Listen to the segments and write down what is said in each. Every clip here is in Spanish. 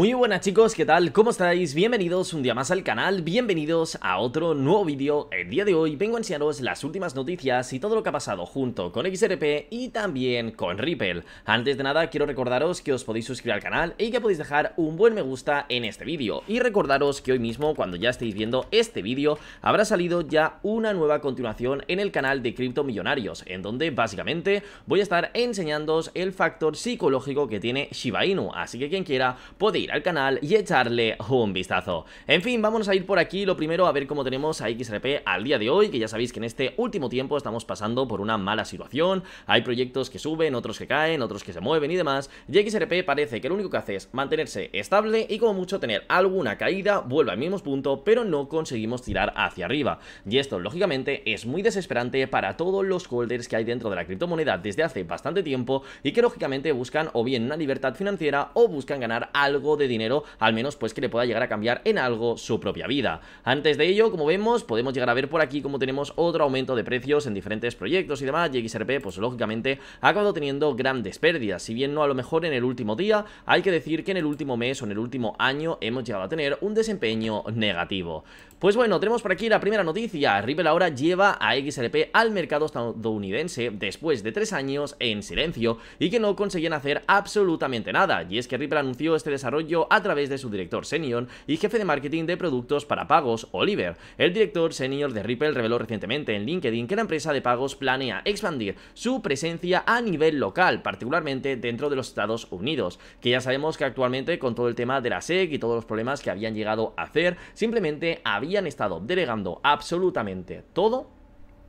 Muy buenas chicos, ¿qué tal? ¿Cómo estáis? Bienvenidos un día más al canal, bienvenidos a otro nuevo vídeo. El día de hoy vengo a enseñaros las últimas noticias y todo lo que ha pasado junto con XRP y también con Ripple. Antes de nada quiero recordaros que os podéis suscribir al canal y que podéis dejar un buen me gusta en este vídeo. Y recordaros que hoy mismo, cuando ya estéis viendo este vídeo, habrá salido ya una nueva continuación en el canal de Cripto Millonarios, en donde básicamente voy a estar enseñándoos el factor psicológico que tiene Shiba Inu. Así que quien quiera podéis ir al canal y echarle un vistazo. En fin, vamos a ir por aquí, lo primero a ver cómo tenemos a XRP al día de hoy, que ya sabéis que en este último tiempo estamos pasando por una mala situación, hay proyectos que suben, otros que caen, otros que se mueven y demás, y XRP parece que lo único que hace es mantenerse estable y como mucho tener alguna caída, vuelve al mismo punto, pero no conseguimos tirar hacia arriba. Y esto, lógicamente, es muy desesperante para todos los holders que hay dentro de la criptomoneda desde hace bastante tiempo y que lógicamente buscan o bien una libertad financiera o buscan ganar algo de de dinero, al menos pues que le pueda llegar a cambiar en algo su propia vida. Antes de ello, como vemos, podemos llegar a ver por aquí como tenemos otro aumento de precios en diferentes proyectos y demás. y XRP, pues lógicamente, ha acabado teniendo grandes pérdidas. Si bien no a lo mejor en el último día, hay que decir que en el último mes o en el último año hemos llegado a tener un desempeño negativo. Pues bueno, tenemos por aquí la primera noticia. Ripple ahora lleva a XRP al mercado estadounidense después de tres años en silencio y que no conseguían hacer absolutamente nada. Y es que Ripple anunció este desarrollo a través de su director senior y jefe de marketing de productos para pagos, Oliver. El director senior de Ripple reveló recientemente en LinkedIn que la empresa de pagos planea expandir su presencia a nivel local, particularmente dentro de los Estados Unidos, que ya sabemos que actualmente con todo el tema de la SEC y todos los problemas que habían llegado a hacer, simplemente habían estado delegando absolutamente todo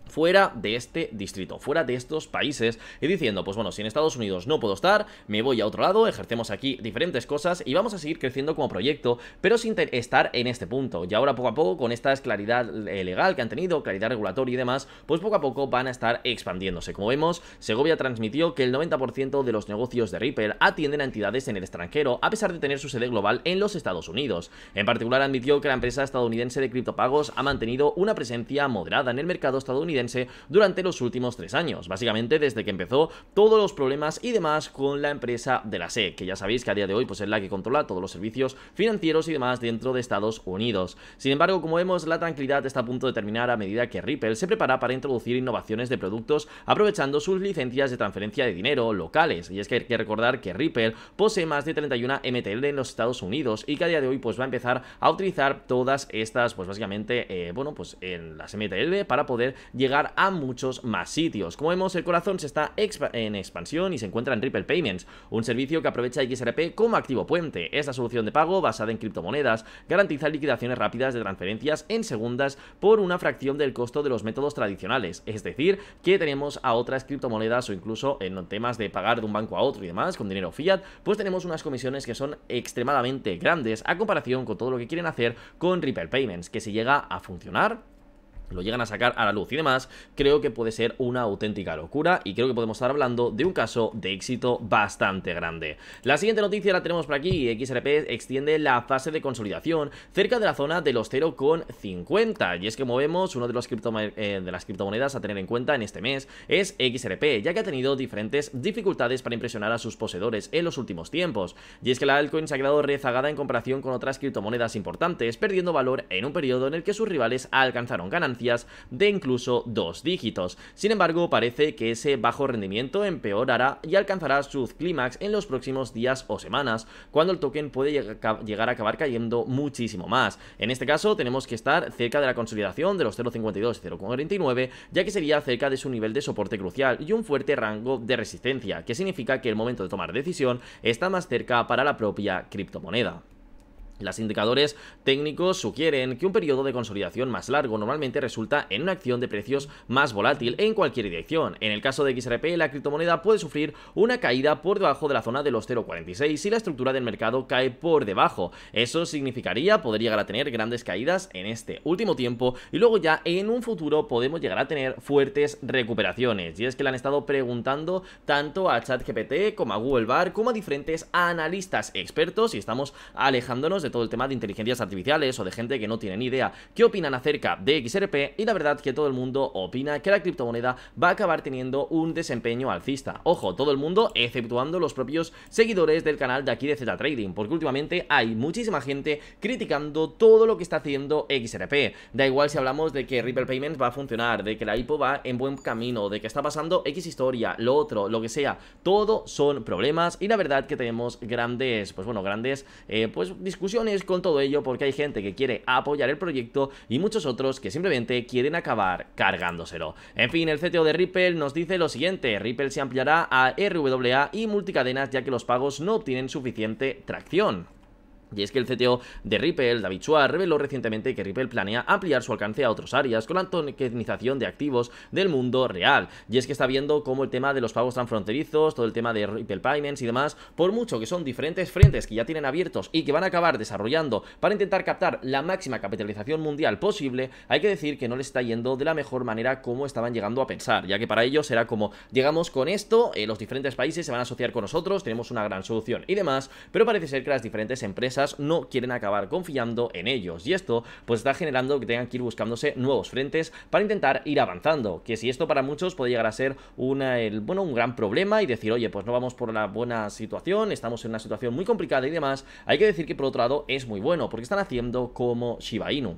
fuera de este distrito, fuera de estos países y diciendo, pues bueno, si en Estados Unidos no puedo estar, me voy a otro lado, ejercemos aquí diferentes cosas y vamos a seguir creciendo como proyecto, pero sin estar en este punto. Y ahora poco a poco, con esta claridad eh, legal que han tenido, claridad regulatoria y demás, pues poco a poco van a estar expandiéndose. Como vemos, Segovia transmitió que el 90% de los negocios de Ripple atienden a entidades en el extranjero, a pesar de tener su sede global en los Estados Unidos. En particular, admitió que la empresa estadounidense de criptopagos ha mantenido una presencia moderada en el mercado estadounidense durante los últimos tres años, básicamente desde que empezó todos los problemas y demás con la empresa de la SEC, que ya sabéis que a día de hoy pues, es la que controla todos los servicios financieros y demás dentro de Estados Unidos. Sin embargo, como vemos, la tranquilidad está a punto de terminar a medida que Ripple se prepara para introducir innovaciones de productos aprovechando sus licencias de transferencia de dinero locales. Y es que hay que recordar que Ripple posee más de 31 MTL en los Estados Unidos y que a día de hoy pues va a empezar a utilizar todas estas, pues básicamente, eh, bueno, pues en las MTL para poder llegar a muchos más sitios. Como vemos, el corazón se está en expansión y se encuentra en Ripple Payments, un servicio que aprovecha XRP como activo puente. Esta solución de pago basada en criptomonedas, garantiza liquidaciones rápidas de transferencias en segundas por una fracción del costo de los métodos tradicionales. Es decir, que tenemos a otras criptomonedas o incluso en temas de pagar de un banco a otro y demás con dinero fiat, pues tenemos unas comisiones que son extremadamente grandes a comparación con todo lo que quieren hacer con Ripple Payments, que si llega a funcionar, lo llegan a sacar a la luz y demás, creo que puede ser una auténtica locura y creo que podemos estar hablando de un caso de éxito bastante grande. La siguiente noticia la tenemos por aquí, XRP extiende la fase de consolidación cerca de la zona de los 0,50 y es que movemos uno de, los eh, de las criptomonedas a tener en cuenta en este mes es XRP, ya que ha tenido diferentes dificultades para impresionar a sus poseedores en los últimos tiempos y es que la altcoin se ha quedado rezagada en comparación con otras criptomonedas importantes, perdiendo valor en un periodo en el que sus rivales alcanzaron ganancias de incluso dos dígitos. Sin embargo, parece que ese bajo rendimiento empeorará y alcanzará su clímax en los próximos días o semanas, cuando el token puede llegar a acabar cayendo muchísimo más. En este caso, tenemos que estar cerca de la consolidación de los 0.52 y 0.49, ya que sería cerca de su nivel de soporte crucial y un fuerte rango de resistencia, que significa que el momento de tomar decisión está más cerca para la propia criptomoneda. Los indicadores técnicos sugieren que un periodo de consolidación más largo normalmente resulta en una acción de precios más volátil en cualquier dirección. En el caso de XRP, la criptomoneda puede sufrir una caída por debajo de la zona de los 0.46 si la estructura del mercado cae por debajo. Eso significaría poder llegar a tener grandes caídas en este último tiempo y luego ya en un futuro podemos llegar a tener fuertes recuperaciones. Y es que le han estado preguntando tanto a ChatGPT como a Google Bar como a diferentes analistas expertos y estamos alejándonos de todo el tema de inteligencias artificiales o de gente que no tiene ni idea qué opinan acerca de XRP y la verdad que todo el mundo opina que la criptomoneda va a acabar teniendo un desempeño alcista. Ojo, todo el mundo exceptuando los propios seguidores del canal de aquí de Z Trading, porque últimamente hay muchísima gente criticando todo lo que está haciendo XRP. Da igual si hablamos de que Ripple Payment va a funcionar, de que la IPO va en buen camino, de que está pasando X historia, lo otro, lo que sea, todo son problemas y la verdad que tenemos grandes, pues bueno, grandes eh, pues discusiones con todo ello porque hay gente que quiere apoyar el proyecto y muchos otros que simplemente quieren acabar cargándoselo. En fin, el CTO de Ripple nos dice lo siguiente, Ripple se ampliará a RWA y multicadenas ya que los pagos no obtienen suficiente tracción. Y es que el CTO de Ripple, David Schwartz, reveló recientemente que Ripple planea ampliar su alcance a otras áreas con la tokenización de activos del mundo real. Y es que está viendo cómo el tema de los pagos transfronterizos, todo el tema de Ripple Payments y demás, por mucho que son diferentes frentes que ya tienen abiertos y que van a acabar desarrollando para intentar captar la máxima capitalización mundial posible, hay que decir que no les está yendo de la mejor manera como estaban llegando a pensar, ya que para ellos será como, llegamos con esto, eh, los diferentes países se van a asociar con nosotros, tenemos una gran solución y demás, pero parece ser que las diferentes empresas no quieren acabar confiando en ellos y esto pues está generando que tengan que ir buscándose nuevos frentes para intentar ir avanzando, que si esto para muchos puede llegar a ser una, el, bueno, un gran problema y decir, oye, pues no vamos por la buena situación, estamos en una situación muy complicada y demás, hay que decir que por otro lado es muy bueno porque están haciendo como Shiba Inu.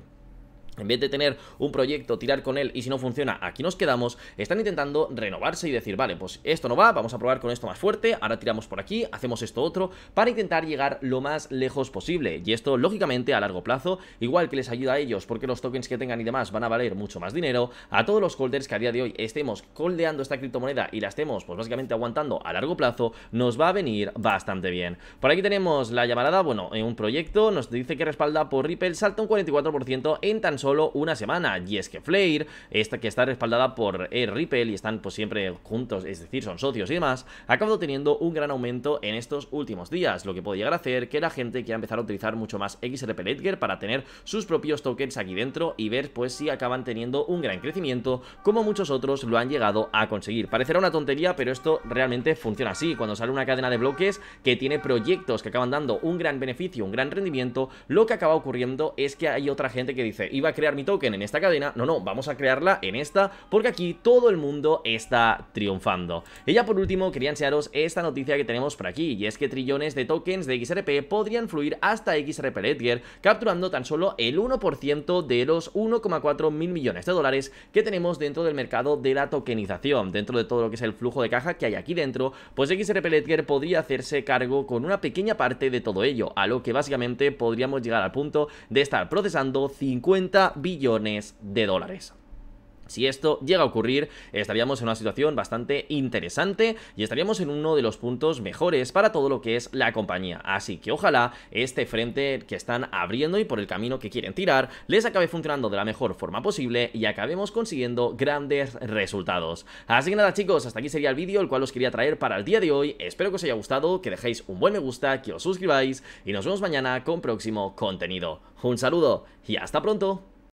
En vez de tener un proyecto, tirar con él y si no funciona, aquí nos quedamos, están intentando renovarse y decir, vale, pues esto no va, vamos a probar con esto más fuerte, ahora tiramos por aquí, hacemos esto otro, para intentar llegar lo más lejos posible. Y esto, lógicamente, a largo plazo, igual que les ayuda a ellos, porque los tokens que tengan y demás van a valer mucho más dinero, a todos los holders que a día de hoy estemos coldeando esta criptomoneda y la estemos, pues básicamente aguantando a largo plazo, nos va a venir bastante bien. Por aquí tenemos la llamarada, bueno, en eh, un proyecto, nos dice que respalda por Ripple, salta un 44% en tan solo solo una semana. Y es que Flair, esta que está respaldada por Ripple y están pues siempre juntos, es decir, son socios y demás, ha acabado teniendo un gran aumento en estos últimos días, lo que puede llegar a hacer que la gente quiera empezar a utilizar mucho más XRP Ledger para tener sus propios tokens aquí dentro y ver pues si acaban teniendo un gran crecimiento como muchos otros lo han llegado a conseguir. Parecerá una tontería, pero esto realmente funciona así. Cuando sale una cadena de bloques que tiene proyectos que acaban dando un gran beneficio, un gran rendimiento, lo que acaba ocurriendo es que hay otra gente que dice, iba crear mi token en esta cadena, no, no, vamos a crearla en esta porque aquí todo el mundo está triunfando. Y ya por último quería enseñaros esta noticia que tenemos por aquí y es que trillones de tokens de XRP podrían fluir hasta XRP Ledger capturando tan solo el 1% de los 1,4 mil millones de dólares que tenemos dentro del mercado de la tokenización, dentro de todo lo que es el flujo de caja que hay aquí dentro, pues XRP Ledger podría hacerse cargo con una pequeña parte de todo ello, a lo que básicamente podríamos llegar al punto de estar procesando 50 billones de dólares. Si esto llega a ocurrir, estaríamos en una situación bastante interesante y estaríamos en uno de los puntos mejores para todo lo que es la compañía. Así que ojalá este frente que están abriendo y por el camino que quieren tirar les acabe funcionando de la mejor forma posible y acabemos consiguiendo grandes resultados. Así que nada chicos, hasta aquí sería el vídeo el cual os quería traer para el día de hoy. Espero que os haya gustado, que dejéis un buen me gusta, que os suscribáis y nos vemos mañana con próximo contenido. Un saludo y hasta pronto.